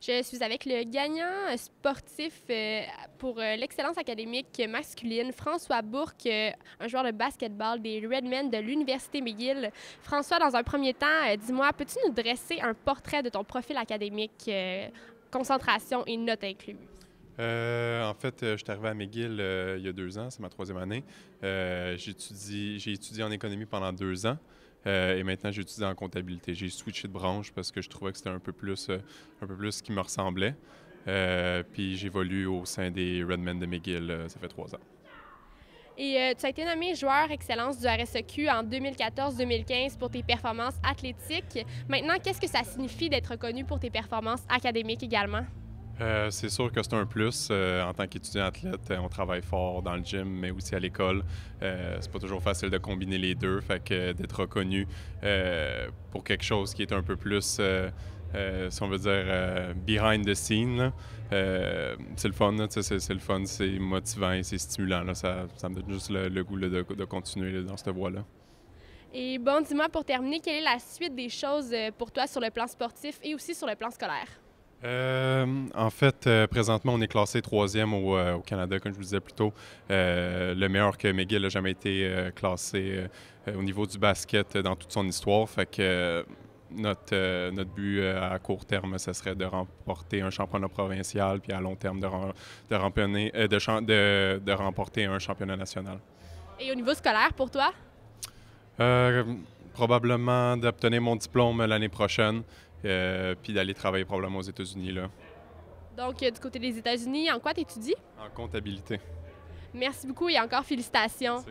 Je suis avec le gagnant sportif euh, pour euh, l'excellence académique masculine, François Bourque, euh, un joueur de basketball des Redmen de l'Université McGill. François, dans un premier temps, dis-moi, peux-tu nous dresser un portrait de ton profil académique, concentration et notes incluses? en fait, je suis arrivé à McGill il y a deux ans, c'est ma troisième année. Euh, j'ai étudié en économie pendant deux ans. Euh, et maintenant, utilisé en comptabilité. J'ai switché de branche parce que je trouvais que c'était un peu plus euh, un peu plus ce qui me ressemblait. Euh, puis j'évolue au sein des Redmen de McGill, ça fait trois ans. Et tu as été nommé joueur excellence du RSEQ en 2014-2015 pour tes performances athlétiques. Maintenant, qu'est-ce que ça signifie d'être connu pour tes performances académiques également? Euh, c'est sûr que c'est un plus. Euh, en tant qu'étudiant athlète, euh, on travaille fort dans le gym, mais aussi à l'école. c'est pas toujours facile de combiner les deux, fait que d'être reconnu pour quelque chose qui est un peu plus, si on veut dire, behind the scene, c'est le fun. C'est, le fun, c'est motivant et c'est stimulant. ça, me donne juste le, goût de, continuer dans cette voie-là. Et bon, dis-moi pour terminer, quelle est la suite des choses pour toi sur le plan sportif et aussi sur le plan scolaire? Euh, en fait, euh, présentement, on est classé troisième au, euh, Canada, comme je vous disais plus tôt. le meilleur que McGill a jamais été classé au niveau du basket dans toute son histoire. Fait que notre, notre but à court terme, ce serait de remporter un championnat provincial, puis à long terme, de, de remporter un championnat national. Et au niveau scolaire, pour toi? probablement d'obtenir mon diplôme l'année prochaine euh, puis d'aller travailler probablement aux États-Unis. Là. Donc, euh, du côté des États-Unis, en quoi tu étudies? En comptabilité. Merci beaucoup et encore félicitations.